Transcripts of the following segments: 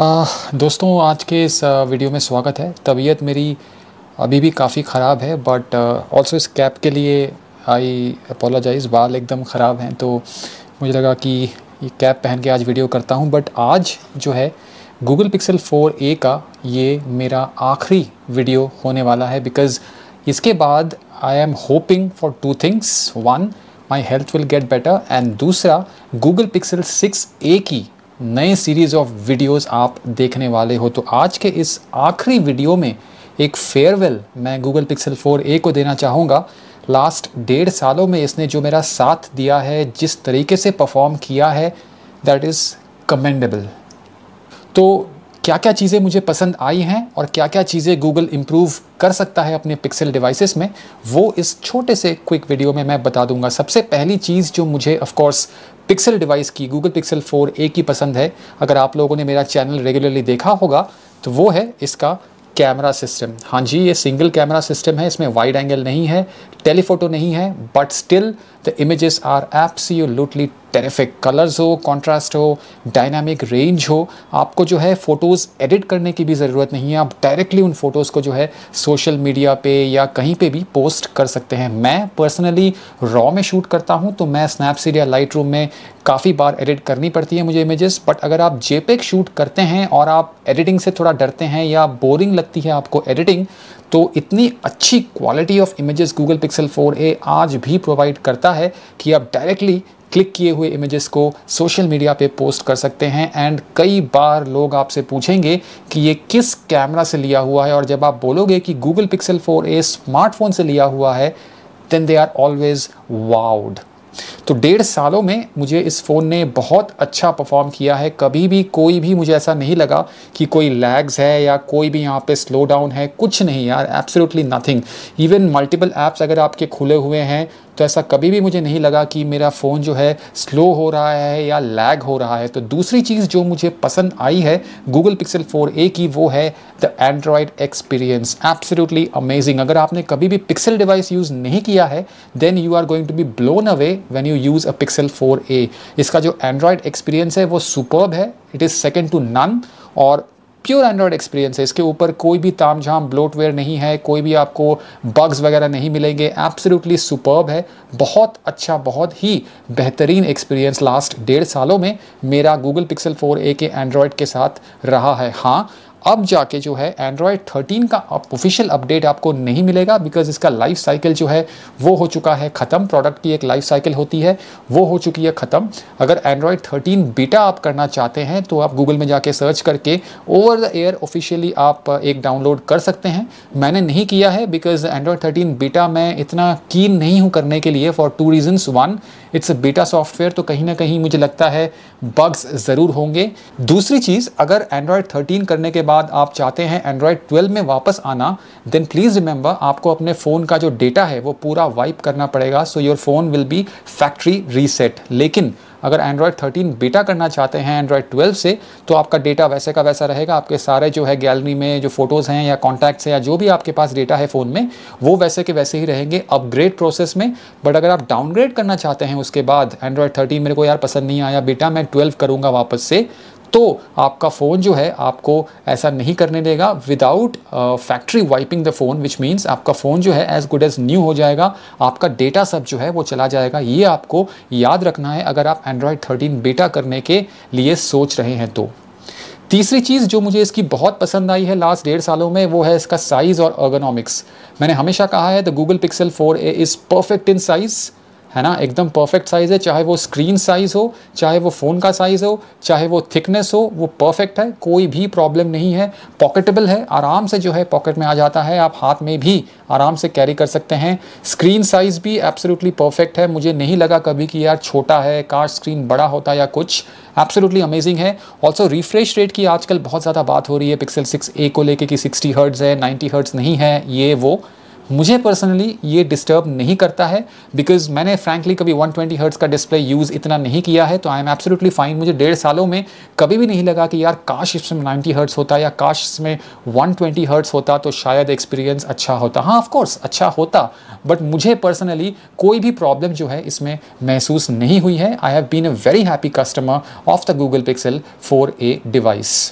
आ, दोस्तों आज के इस वीडियो में स्वागत है तबीयत मेरी अभी भी काफ़ी ख़राब है बट ऑल्सो इस कैप के लिए आई अपोलोजाइज़ बाल एकदम ख़राब हैं तो मुझे लगा कि ये कैप पहन के आज वीडियो करता हूँ बट आज जो है गूगल पिक्सल 4a का ये मेरा आखिरी वीडियो होने वाला है बिकॉज़ इसके बाद I am hoping for two things one my health will get better and दूसरा गूगल पिक्सल 6a की नए सीरीज़ ऑफ वीडियोस आप देखने वाले हो तो आज के इस आखिरी वीडियो में एक फेयरवेल मैं गूगल पिक्सल 4a को देना चाहूँगा लास्ट डेढ़ सालों में इसने जो मेरा साथ दिया है जिस तरीके से परफॉर्म किया है दैट इज़ कमेंडेबल तो क्या क्या चीज़ें मुझे पसंद आई हैं और क्या क्या चीज़ें गूगल इम्प्रूव कर सकता है अपने पिक्सल डिवाइसेस में वो इस छोटे से क्विक वीडियो में मैं बता दूंगा सबसे पहली चीज़ जो मुझे ऑफ कोर्स पिक्सल डिवाइस की गूगल पिक्सल 4a की पसंद है अगर आप लोगों ने मेरा चैनल रेगुलरली देखा होगा तो वो है इसका कैमरा सिस्टम हाँ जी ये सिंगल कैमरा सिस्टम है इसमें वाइड एंगल नहीं है टेलीफोटो नहीं है but still the images are absolutely terrific colours हो कॉन्ट्रास्ट हो डायनामिक रेंज हो आपको जो है फ़ोटोज़ एडिट करने की भी ज़रूरत नहीं है आप डायरेक्टली उन फ़ोटोज़ को जो है सोशल मीडिया पे या कहीं पे भी पोस्ट कर सकते हैं मैं पर्सनली रॉ में शूट करता हूँ तो मैं स्नैपसीड या लाइट में काफ़ी बार एडिट करनी पड़ती है मुझे इमेजेस बट अगर आप जेपेक शूट करते हैं और आप एडिटिंग से थोड़ा डरते हैं या बोरिंग लगती है आपको एडिटिंग तो इतनी अच्छी quality of images Google Pixel 4a आज भी प्रोवाइड करता है कि आप डायरेक्टली क्लिक किए हुए इमेजेस को सोशल मीडिया पे पोस्ट कर सकते हैं एंड कई बार लोग आपसे पूछेंगे कि ये किस कैमरा से लिया हुआ है और जब आप बोलोगे कि गूगल पिक्सल 4a स्मार्टफोन से लिया हुआ है then they are always wowed तो डेढ़ सालों में मुझे इस फ़ोन ने बहुत अच्छा परफॉर्म किया है कभी भी कोई भी मुझे ऐसा नहीं लगा कि कोई लैग्स है या कोई भी यहाँ पे स्लो डाउन है कुछ नहीं यार absolutely nothing even multiple apps अगर आपके खुले हुए हैं तो ऐसा कभी भी मुझे नहीं लगा कि मेरा फ़ोन जो है स्लो हो रहा है या लैग हो रहा है तो दूसरी चीज़ जो मुझे पसंद आई है गूगल पिक्सल फ़ोर ए की वो है the Android experience absolutely amazing अगर आपने कभी भी पिक्सल डिवाइस यूज़ नहीं किया है then you are going to be blown away when you use a Pixel A इसका जो एंड्रॉयड एक्सपीरियंस है वो सुपर्ब है it is second to none और प्योर एंड्रॉयड एक्सपीरियंस है इसके ऊपर कोई भी ताम झाम ब्लोटवेयर नहीं है कोई भी आपको बग्स वगैरह नहीं मिलेंगे एब्सोल्युटली सुपर्ब है बहुत अच्छा बहुत ही बेहतरीन एक्सपीरियंस लास्ट डेढ़ सालों में मेरा गूगल पिक्सल फोर ए के एंड्रॉयड के साथ रहा है हाँ अब जाके जो है एंड्रॉयड 13 का ऑफिशियल अपडेट आपको नहीं मिलेगा बिकॉज इसका लाइफ साइकिल जो है वो हो चुका है ख़त्म प्रोडक्ट की एक लाइफ साइकिल होती है वो हो चुकी है ख़त्म अगर एंड्रॉयड 13 बीटा आप करना चाहते हैं तो आप गूगल में जाके सर्च करके ओवर द एयर ऑफिशियली आप एक डाउनलोड कर सकते हैं मैंने नहीं किया है बिकॉज एंड्रॉयड थर्टीन बीटा मैं इतना कीन नहीं हूँ करने के लिए for two reasons one it's a beta software तो कहीं ना कहीं मुझे लगता है बग्स ज़रूर होंगे दूसरी चीज़ अगर एंड्रॉयड थर्टीन करने के बाद बाद आप चाहते हैं एंड्रॉयड 12 में वापस आना देन प्लीज़ रिमेंबर आपको अपने फ़ोन का जो डेटा है वो पूरा वाइप करना पड़ेगा so your phone will be factory reset लेकिन अगर एंड्रॉयड 13 बेटा करना चाहते हैं एंड्रॉयड 12 से तो आपका डेटा वैसे का वैसा रहेगा आपके सारे जो है गैलरी में जो फोटोज़ हैं या कॉन्टैक्ट्स हैं या जो भी आपके पास डेटा है फ़ोन में वो वैसे के वैसे ही रहेंगे अपग्रेड प्रोसेस में बट अगर आप डाउनग्रेड करना चाहते हैं उसके बाद एंड्रॉयड थर्टीन मेरे को यार पसंद नहीं आया बेटा मैं ट्वेल्व करूँगा वापस से तो आपका फ़ोन जो है आपको ऐसा नहीं करने देगा without factory wiping the phone which means आपका फ़ोन जो है एज गुड एज़ न्यू हो जाएगा आपका डेटा सब जो है वो चला जाएगा ये आपको याद रखना है अगर आप एंड्रॉयड थर्टीन बेटा करने के लिए सोच रहे हैं तो तीसरी चीज़ जो मुझे इसकी बहुत पसंद आई है लास्ट डेढ़ सालों में वो है इसका साइज़ और अर्गोनॉमिक्स मैंने हमेशा कहा है the Google pixel four A is perfect in size है ना एकदम परफेक्ट साइज़ है चाहे वो स्क्रीन साइज़ हो चाहे वो फ़ोन का साइज़ हो चाहे वो थिकनेस हो वो परफेक्ट है कोई भी प्रॉब्लम नहीं है पॉकेटेबल है आराम से जो है पॉकेट में आ जाता है आप हाथ में भी आराम से कैरी कर सकते हैं स्क्रीन साइज़ भी एब्सोल्युटली परफेक्ट है मुझे नहीं लगा कभी कि यार छोटा है कार स्क्रीन बड़ा होता या कुछ एब्सोल्युटली अमेजिंग है ऑल्सो रिफ्रेश रेट की आजकल बहुत ज़्यादा बात हो रही है पिक्सल सिक्स ए को लेके कि सिक्सटी हर्ट्स है नाइन्टी हर्ट्स नहीं है ये वो मुझे पर्सनली ये डिस्टर्ब नहीं करता है बिकॉज मैंने फ्रैंकली कभी 120 ट्वेंटी हर्ट्स का डिस्प्ले यूज़ इतना नहीं किया है तो आई एम एब्सोल्युटली फाइन मुझे डेढ़ सालों में कभी भी नहीं लगा कि यार काश इसमें 90 हर्ट्स होता या काश इसमें 120 ट्वेंटी हर्ट्स होता तो शायद एक्सपीरियंस अच्छा होता हाँ ऑफकोर्स अच्छा होता बट मुझे पर्सनली कोई भी प्रॉब्लम जो है इसमें महसूस नहीं हुई है I have been a very happy customer of the Google pixel four A device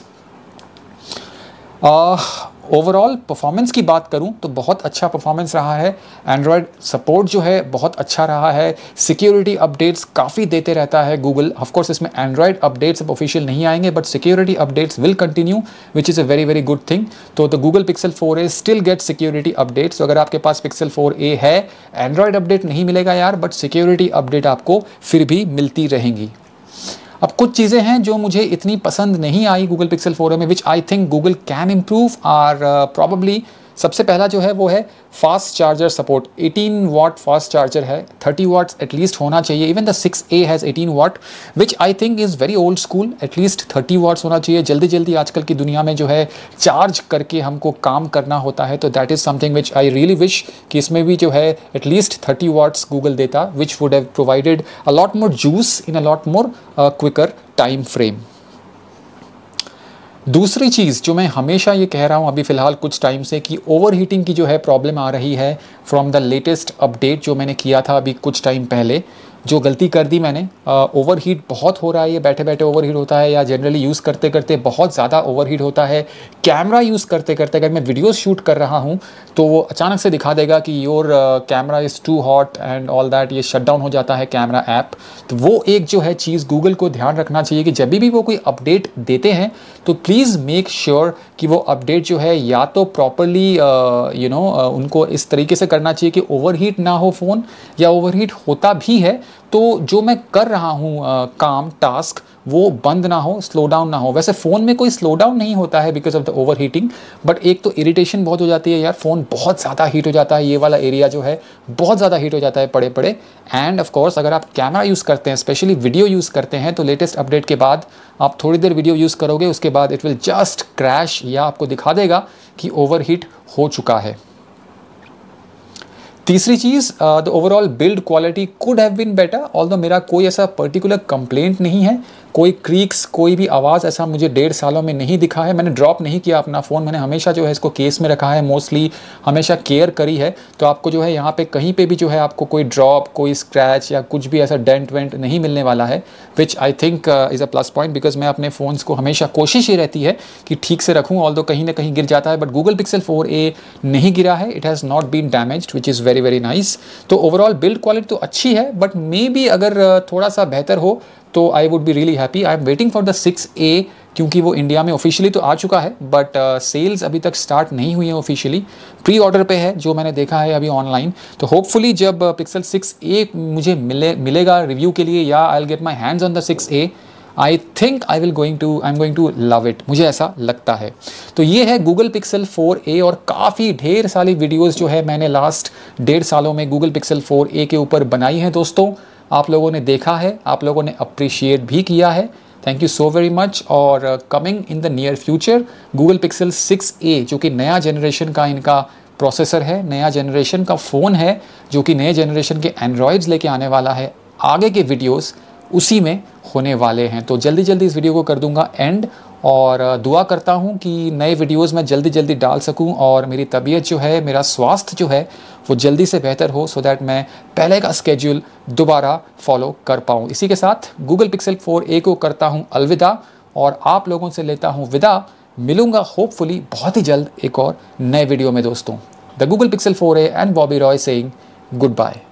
overall performance की बात करूं तो बहुत अच्छा परफॉर्मेंस रहा है एंड्रॉयड सपोर्ट जो है बहुत अच्छा रहा है सिक्योरिटी अपडेट्स काफ़ी देते रहता है गूगल ऑफकोर्स इसमें एंड्रॉयड अपडेट्स अब ऑफिशियल नहीं आएंगे but security updates will continue which is a very very good thing तो the Google pixel four A still get security updates अगर आपके पास पिक्सल फोर ए है एंड्रॉयड अपडेट नहीं मिलेगा यार बट सिक्योरिटी अपडेट आपको फिर भी मिलती रहेंगी अब कुछ चीज़ें हैं जो मुझे इतनी पसंद नहीं आई गूगल पिक्सल फोर में which I think Google can improve are probably सबसे पहला जो है वो है fast charger support 18 watt fast charger है 30 वाट एटलीस्ट होना चाहिए even the 6A has eighteen watt which I think is very old school at least 30 watts होना चाहिए जल्दी जल्दी आजकल की दुनिया में जो है चार्ज करके हमको काम करना होता है तो that is something which I really wish कि इसमें भी जो है एटलीस्ट थर्टी वाट्स गूगल देता which would have provided a lot more juice in a lot more quicker time frame दूसरी चीज़ जो मैं हमेशा ये कह रहा हूँ अभी फ़िलहाल कुछ टाइम से कि ओवर हीटिंग की जो है प्रॉब्लम आ रही है फ्रॉम द लेटेस्ट अपडेट जो मैंने किया था अभी कुछ टाइम पहले जो गलती कर दी मैंने ओवर हीट बहुत हो रहा है ये बैठे बैठे ओवर हीट होता है या जनरली यूज़ करते करते बहुत ज़्यादा ओवर हीट होता है कैमरा यूज़ करते करते अगर मैं वीडियोस शूट कर रहा हूँ तो वो अचानक से दिखा देगा कि your camera is too hot and all that ये शट डाउन हो जाता है कैमरा ऐप तो वो एक जो है चीज़ गूगल को ध्यान रखना चाहिए कि जब भी वो कोई अपडेट देते हैं तो प्लीज़ मेक श्योर कि वो अपडेट जो है या तो प्रॉपरली यू नो उनको इस तरीके से करना चाहिए कि ओवरहीट ना हो फ़ोन या ओवरहीट होता भी है तो जो मैं कर रहा हूँ काम टास्क वो बंद ना हो स्लो डाउन ना हो वैसे फ़ोन में कोई स्लो डाउन नहीं होता है because of the overheating but एक तो इरीटेशन बहुत हो जाती है यार फ़ोन बहुत ज़्यादा हीट हो जाता है ये वाला एरिया जो है बहुत ज़्यादा हीट हो जाता है पड़े पड़े एंड ऑफ कोर्स अगर आप कैमरा यूज़ करते हैं स्पेशली वीडियो यूज़ करते हैं तो लेटेस्ट अपडेट के बाद आप थोड़ी देर वीडियो यूज़ करोगे उसके बाद इट विल जस्ट क्रैश या आपको दिखा देगा कि ओवर हीट हो चुका है तीसरी चीज़ the overall build quality could have been better all मेरा कोई ऐसा पर्टिकुलर कंप्लेंट नहीं है कोई क्रीक्स कोई भी आवाज़ ऐसा मुझे डेढ़ सालों में नहीं दिखा है मैंने ड्रॉप नहीं किया अपना फ़ोन मैंने हमेशा जो है इसको केस में रखा है मोस्टली हमेशा केयर करी है तो आपको जो है यहाँ पे कहीं पे भी जो है आपको कोई ड्रॉप कोई स्क्रैच या कुछ भी ऐसा डेंट वेंट नहीं मिलने वाला है which I think is a plus point because मैं अपने फ़ोन्स को हमेशा कोशिश ये रहती है कि ठीक से रखूँ ऑल कहीं ना कहीं गिर जाता है बट गूगल पिक्सल फोर नहीं गिरा है it has not been damage which is very very nice तो ओवरऑल बिल्ड क्वालिटी तो अच्छी है बट मे बी अगर uh, थोड़ा सा बेहतर हो तो I would be really happy I am waiting for the six A क्योंकि वो इंडिया में ऑफिशियली तो आ चुका है बट सेल्स uh, अभी तक स्टार्ट नहीं हुई है ऑफिशियली प्री ऑर्डर पे है जो मैंने देखा है अभी ऑनलाइन तो होपफुली जब पिक्सल सिक्स ए मुझे मिले मिलेगा रिव्यू के लिए या I get my hands on the six A I think I will going to I am going to love it मुझे ऐसा लगता है तो ये है गूगल पिक्सल 4a और काफ़ी ढेर सारी वीडियोस जो है मैंने लास्ट डेढ़ सालों में गूगल पिक्सल 4a के ऊपर बनाई हैं दोस्तों आप लोगों ने देखा है आप लोगों ने अप्रिशिएट भी किया है thank you so very much और coming in the near future Google pixel 6a जो कि नया जनरेशन का इनका प्रोसेसर है नया जनरेशन का फ़ोन है जो कि नए जनरेशन के एंड्रॉयड्स लेके आने वाला है आगे के वीडियोज़ उसी में होने वाले हैं तो जल्दी जल्दी इस वीडियो को कर दूंगा एंड और दुआ करता हूँ कि नए वीडियोस मैं जल्दी जल्दी डाल सकूँ और मेरी तबीयत जो है मेरा स्वास्थ्य जो है वो जल्दी से बेहतर हो सो so दैट मैं पहले का स्केड्यूल दोबारा फॉलो कर पाऊँ इसी के साथ गूगल पिक्सल फ़ोर ए को करता हूँ अलविदा और आप लोगों से लेता हूँ विदा मिलूंगा होपफुली बहुत ही जल्द एक और नए वीडियो में दोस्तों the Google pixel four A and बॉबी रॉय सेंग गुड बाय